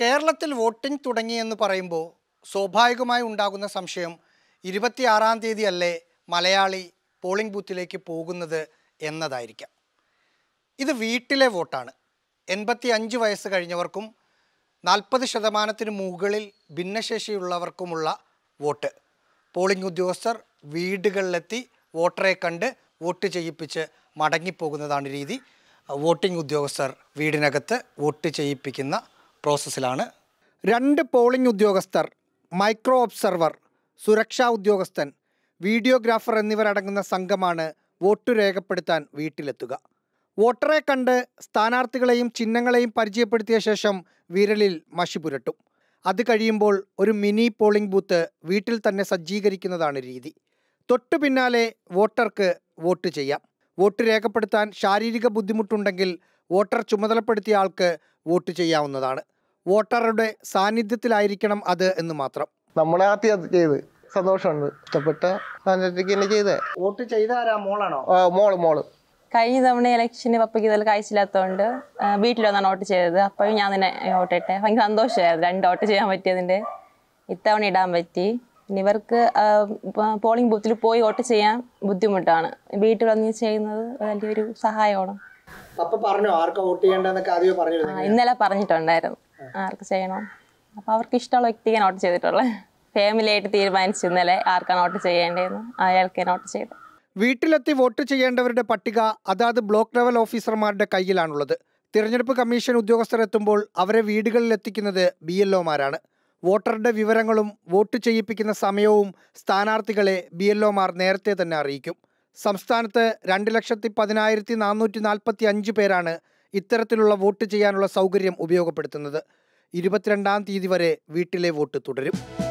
കേരളത്തിൽ വോട്ടിംഗ് തുടങ്ങിയെന്ന് പറയുമ്പോൾ സ്വാഭാവികമായി ഉണ്ടാകുന്ന സംശയം ഇരുപത്തിയാറാം തീയതി അല്ലേ മലയാളി പോളിംഗ് ബൂത്തിലേക്ക് പോകുന്നത് എന്നതായിരിക്കാം ഇത് വീട്ടിലെ വോട്ടാണ് എൺപത്തി അഞ്ച് വയസ്സ് കഴിഞ്ഞവർക്കും നാൽപ്പത് ശതമാനത്തിന് മുകളിൽ ഭിന്നശേഷിയുള്ളവർക്കുമുള്ള വോട്ട് പോളിംഗ് ഉദ്യോഗസ്ഥർ വീടുകളിലെത്തി വോട്ടറെ കണ്ട് വോട്ട് ചെയ്യിപ്പിച്ച് മടങ്ങിപ്പോകുന്നതാണ് രീതി വോട്ടിംഗ് ഉദ്യോഗസ്ഥർ വീടിനകത്ത് വോട്ട് ചെയ്യിപ്പിക്കുന്ന പ്രോസസ്സിലാണ് രണ്ട് പോളിംഗ് ഉദ്യോഗസ്ഥർ മൈക്രോ ഒബ്സർവർ സുരക്ഷാ ഉദ്യോഗസ്ഥൻ വീഡിയോഗ്രാഫർ എന്നിവരടങ്ങുന്ന സംഘമാണ് വോട്ട് രേഖപ്പെടുത്താൻ വീട്ടിലെത്തുക വോട്ടറെ കണ്ട് സ്ഥാനാർത്ഥികളെയും ചിഹ്നങ്ങളെയും പരിചയപ്പെടുത്തിയ ശേഷം വിരലിൽ മഷി പുരട്ടും അത് കഴിയുമ്പോൾ ഒരു മിനി പോളിംഗ് ബൂത്ത് വീട്ടിൽ തന്നെ സജ്ജീകരിക്കുന്നതാണ് രീതി തൊട്ടു പിന്നാലെ വോട്ടർക്ക് വോട്ട് ചെയ്യാം വോട്ട് രേഖപ്പെടുത്താൻ ശാരീരിക ബുദ്ധിമുട്ടുണ്ടെങ്കിൽ വോട്ടർ ചുമതലപ്പെടുത്തിയ ആൾക്ക് വോട്ട് ചെയ്യാവുന്നതാണ് വോട്ടറുടെ സാന്നിധ്യത്തിലായിരിക്കണം അത് എന്ന് മാത്രം നമ്മളെ ആദ്യം അത് ചെയ്ത് സന്തോഷമുണ്ട് ഇഷ്ടപ്പെട്ട വോട്ട് ചെയ്ത മോളാണോ മോള് മോള് കഴിഞ്ഞ തവണ ഇലക്ഷന് പപ്പയ്ക്ക് ഇതെല്ലാം കാഴ്ചയില്ലാത്തതുകൊണ്ട് വീട്ടിൽ വന്നാണ് വോട്ട് ചെയ്തത് അപ്പോൾ ഞാൻ തന്നെ വോട്ട് ഇട്ടെ ഭയങ്കര സന്തോഷമായിരുന്നു രണ്ട് വോട്ട് ചെയ്യാൻ പറ്റിയതിൻ്റെ ഇത്തവണ ഇടാൻ പറ്റി പിന്നെ ഇവർക്ക് പോളിംഗ് ബൂത്തിൽ പോയി വോട്ട് ചെയ്യാൻ ബുദ്ധിമുട്ടാണ് വീട്ടിൽ വന്ന് ചെയ്യുന്നത് വലിയൊരു സഹായമാണ് വോട്ട് പറഞ്ഞു ഇന്നലെ പറഞ്ഞിട്ടുണ്ടായിരുന്നു ആർക്ക് ചെയ്യണോ അപ്പോൾ അവർക്ക് ഇഷ്ടമുള്ള വ്യക്തിയെ നോട്ട് ചെയ്തിട്ടുള്ളത് ഫാമിലി ആയിട്ട് തീരുമാനിച്ചു ഇന്നലെ ആർക്കാണ് നോട്ട് ചെയ്യേണ്ടതെന്ന് അയാൾക്ക് നോട്ട് ചെയ്ത് വീട്ടിലെത്തി വോട്ട് ചെയ്യേണ്ടവരുടെ പട്ടിക അതാത് ബ്ലോക്ക് ലെവൽ ഓഫീസർമാരുടെ കയ്യിലാണുള്ളത് തിരഞ്ഞെടുപ്പ് കമ്മീഷൻ ഉദ്യോഗസ്ഥർ എത്തുമ്പോൾ അവരെ വീടുകളിൽ എത്തിക്കുന്നത് ബി എൽ ഒമാരാണ് വോട്ടറുടെ വിവരങ്ങളും വോട്ട് ചെയ്യിപ്പിക്കുന്ന സമയവും സ്ഥാനാർത്ഥികളെ ബി എൽ ഒമാർ നേരത്തെ തന്നെ അറിയിക്കും സംസ്ഥാനത്ത് രണ്ട് ലക്ഷത്തി പതിനായിരത്തി നാനൂറ്റി നാൽപ്പത്തി അഞ്ച് പേരാണ് ഇത്തരത്തിലുള്ള വോട്ട് ചെയ്യാനുള്ള സൗകര്യം ഉപയോഗപ്പെടുത്തുന്നത് ഇരുപത്തിരണ്ടാം തീയതി വരെ വീട്ടിലെ വോട്ട് തുടരും